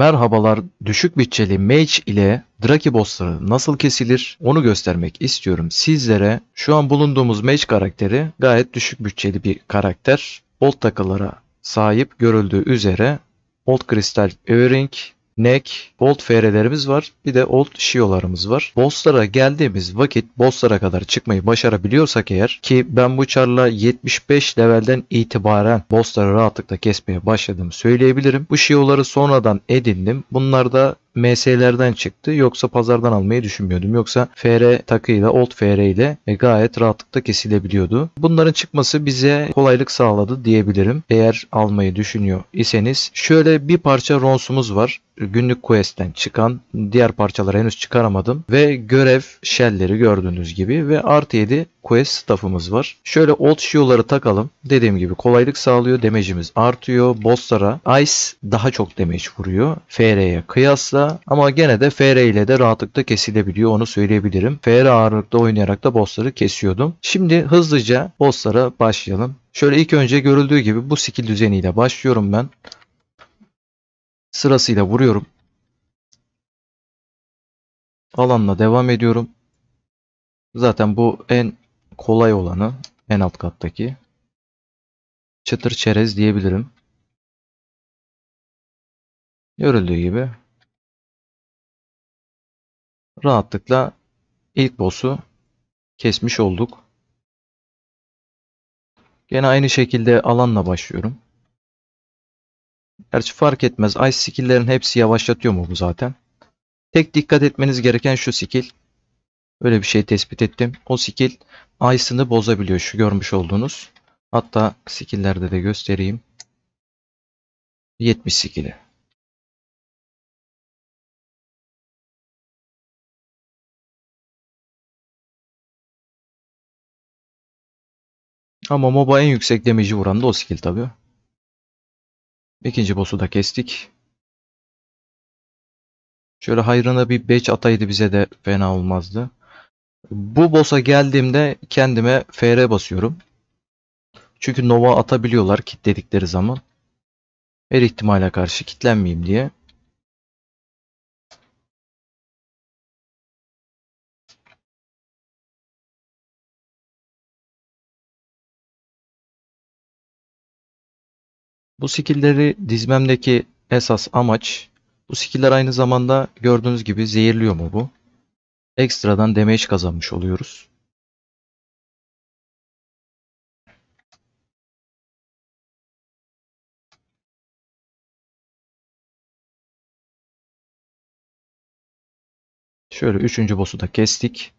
Merhabalar düşük bütçeli Mage ile Draki bossları nasıl kesilir onu göstermek istiyorum sizlere. Şu an bulunduğumuz Mage karakteri gayet düşük bütçeli bir karakter. Bolt takılara sahip görüldüğü üzere Bolt Kristal Earring NEC, Bolt FR'lerimiz var. Bir de Old Shio'larımız var. Boss'lara geldiğimiz vakit Boss'lara kadar çıkmayı başarabiliyorsak eğer ki ben bu çarla 75 levelden itibaren Boss'ları rahatlıkla kesmeye başladığımı söyleyebilirim. Bu Shio'ları sonradan edindim. Bunlar da MS'lerden çıktı. Yoksa pazardan almayı düşünmüyordum. Yoksa FR takıyla, Old FR ile e, gayet rahatlıkla kesilebiliyordu. Bunların çıkması bize kolaylık sağladı diyebilirim. Eğer almayı düşünüyor iseniz. Şöyle bir parça ronsumuz var. Günlük quest'ten çıkan diğer parçaları henüz çıkaramadım. Ve görev shell'leri gördüğünüz gibi ve artı 7 quest staff'ımız var. Şöyle old shield'ları takalım. Dediğim gibi kolaylık sağlıyor. Damage'imiz artıyor. Boss'lara ice daha çok demeç vuruyor. FR'ye kıyasla ama gene de FR ile de rahatlıkla kesilebiliyor. Onu söyleyebilirim. FR ağırlıkta oynayarak da boss'ları kesiyordum. Şimdi hızlıca boss'lara başlayalım. Şöyle ilk önce görüldüğü gibi bu skill düzeniyle başlıyorum ben. Sırasıyla vuruyorum. Alanla devam ediyorum. Zaten bu en kolay olanı en alt kattaki çıtır çerez diyebilirim. Görüldüğü gibi rahatlıkla ilk boss'u kesmiş olduk. Gene aynı şekilde alanla başlıyorum. Gerçi fark etmez. Ice skill'lerin hepsi yavaşlatıyor mu bu zaten? Tek dikkat etmeniz gereken şu skill. Öyle bir şey tespit ettim. O skill ice'ını bozabiliyor şu görmüş olduğunuz. Hatta skill'lerde de göstereyim. 70 skill'i. Ama MOBA en yüksek damage'i vuran da o skill tabi. İkinci boss'u da kestik. Şöyle hayrına bir beç ataydı bize de fena olmazdı. Bu boss'a geldiğimde kendime FR basıyorum. Çünkü Nova atabiliyorlar kilitledikleri zaman. Her ihtimale karşı kitlenmeyeyim diye. Bu skillleri dizmemdeki esas amaç bu skiller aynı zamanda gördüğünüz gibi zehirliyor mu bu? ekstradan damage kazanmış oluyoruz. Şöyle üçüncü boss'u da kestik.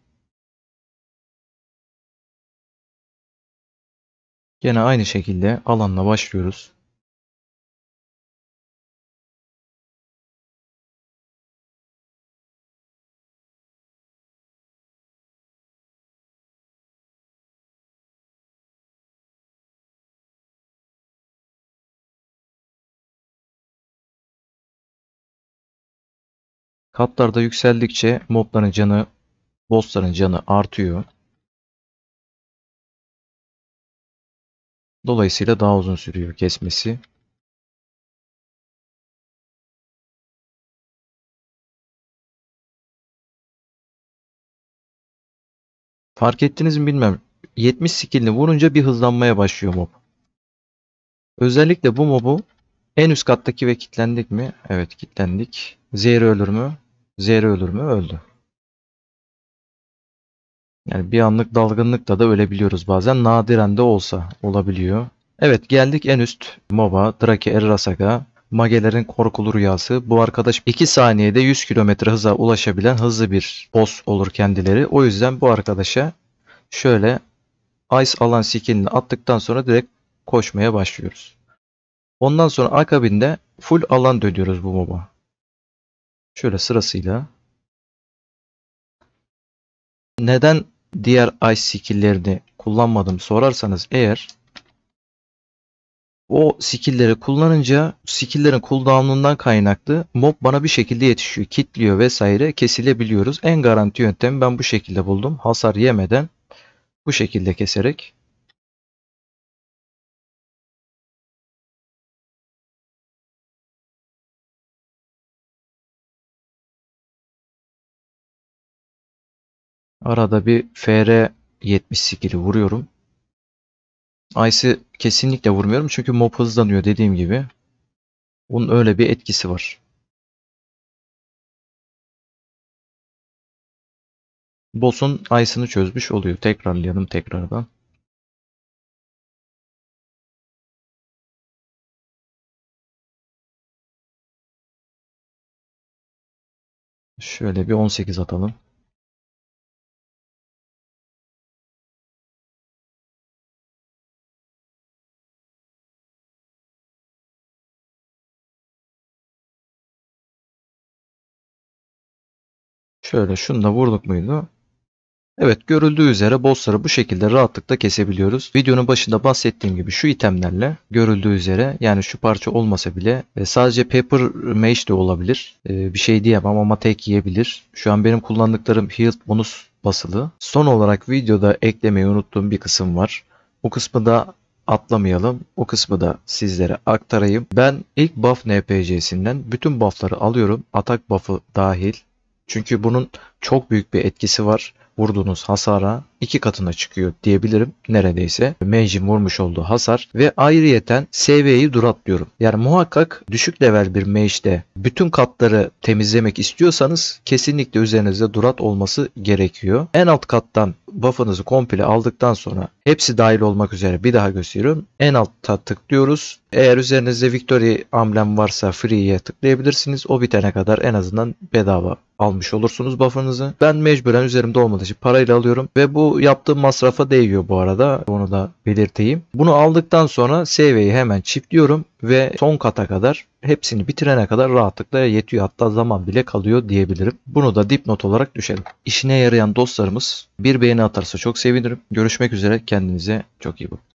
Yine aynı şekilde alanla başlıyoruz. Katlarda yükseldikçe mobların canı, bossların canı artıyor. Dolayısıyla daha uzun sürüyor kesmesi. Fark ettiniz mi bilmem. 70 skillini vurunca bir hızlanmaya başlıyor mob. Özellikle bu mobu en üst kattaki ve kilitlendik mi? Evet kilitlendik. Zehir ölür mü? Zehra ölür mü? Öldü. Yani bir anlık dalgınlıkta da ölebiliyoruz bazen. Nadiren de olsa olabiliyor. Evet geldik en üst. mova, Drake, Erasaka, Magelerin korkulu rüyası. Bu arkadaş 2 saniyede 100 km hıza ulaşabilen hızlı bir boss olur kendileri. O yüzden bu arkadaşa şöyle Ice alan skillini attıktan sonra direkt koşmaya başlıyoruz. Ondan sonra akabinde full alan dönüyoruz bu MOBA. Şöyle sırasıyla neden diğer ay skill'lerini kullanmadım sorarsanız eğer o skill'leri kullanınca skill'lerin cooldown'undan kaynaklı mob bana bir şekilde yetişiyor, kitliyor vesaire kesilebiliyoruz. En garanti yöntemi ben bu şekilde buldum. Hasar yemeden bu şekilde keserek Arada bir FR 70 skill'i vuruyorum. Ice'i kesinlikle vurmuyorum çünkü mob hızlanıyor dediğim gibi. Bunun öyle bir etkisi var. Boss'un Ice'ını çözmüş oluyor. Tekrarlayalım tekrardan. Şöyle bir 18 atalım. Şöyle şunu da vurduk muydu? Evet görüldüğü üzere bossları bu şekilde rahatlıkla kesebiliyoruz. Videonun başında bahsettiğim gibi şu itemlerle görüldüğü üzere yani şu parça olmasa bile e, sadece paper mage de olabilir. E, bir şey diyemem ama tek yiyebilir. Şu an benim kullandıklarım heal bonus basılı. Son olarak videoda eklemeyi unuttuğum bir kısım var. O kısmı da atlamayalım. O kısmı da sizlere aktarayım. Ben ilk buff NPC'sinden bütün buffları alıyorum. Atak buff'ı dahil. Çünkü bunun çok büyük bir etkisi var vurduğunuz hasara iki katına çıkıyor diyebilirim neredeyse. Mage'in vurmuş olduğu hasar ve ayrıyeten seviyeyi duratlıyorum. Yani muhakkak düşük level bir mage'de bütün katları temizlemek istiyorsanız kesinlikle üzerinizde durat olması gerekiyor. En alt kattan buff'ınızı komple aldıktan sonra hepsi dahil olmak üzere bir daha gösteriyorum. En altta tıklıyoruz. Eğer üzerinizde Victory amblem varsa free'ye tıklayabilirsiniz. O bitene kadar en azından bedava almış olursunuz buff'ınızı. Ben mecburen üzerimde olmadı sadece parayla alıyorum ve bu yaptığım masrafa değiyor bu arada onu da belirteyim. Bunu aldıktan sonra SV'yi hemen çiftliyorum ve son kata kadar hepsini bitirene kadar rahatlıkla yetiyor hatta zaman bile kalıyor diyebilirim. Bunu da dipnot olarak düşelim. İşine yarayan dostlarımız bir beğeni atarsa çok sevinirim. Görüşmek üzere kendinize çok iyi bakın.